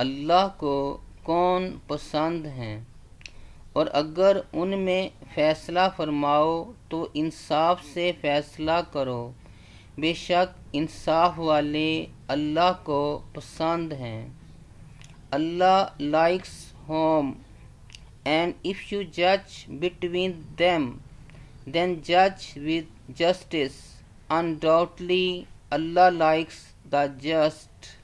अल्लाह को कौन पसंद हैं और अगर उनमें फ़ैसला फरमाओ तो इंसाफ से फ़ैसला करो बेशक इंसाफ वाले अल्लाह को पसंद हैं अल्लाह likes home and if you जज बिटवीन देम देन जज with justice undoubtedly Allah likes the just